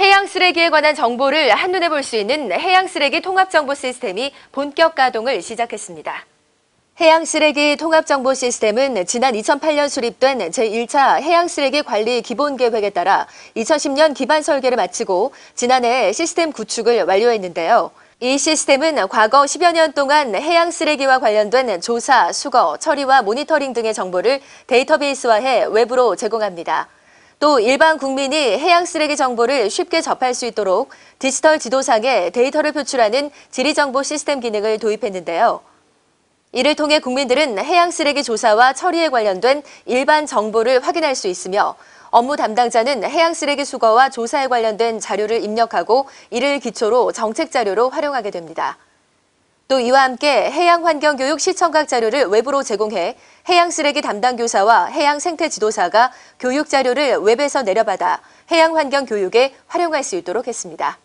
해양 쓰레기에 관한 정보를 한눈에 볼 수 있는 해양 쓰레기 통합 정보 시스템이 본격 가동을 시작했습니다. 해양 쓰레기 통합 정보 시스템은 지난 2008년 수립된 제1차 해양 쓰레기 관리 기본 계획에 따라 2010년 기반 설계를 마치고 지난해 시스템 구축을 완료했는데요. 이 시스템은 과거 10여 년 동안 해양 쓰레기와 관련된 조사, 수거, 처리와 모니터링 등의 정보를 데이터베이스화해 외부로 제공합니다. 또 일반 국민이 해양 쓰레기 정보를 쉽게 접할 수 있도록 디지털 지도상에 데이터를 표출하는 지리정보 시스템 기능을 도입했는데요. 이를 통해 국민들은 해양 쓰레기 조사와 처리에 관련된 일반 정보를 확인할 수 있으며 업무 담당자는 해양 쓰레기 수거와 조사에 관련된 자료를 입력하고 이를 기초로 정책 자료로 활용하게 됩니다. 또 이와 함께 해양환경교육 시청각 자료를 외부로 제공해 해양 쓰레기 담당 교사와 해양 생태 지도사가 교육 자료를 웹에서 내려받아 해양환경 교육에 활용할 수 있도록 했습니다.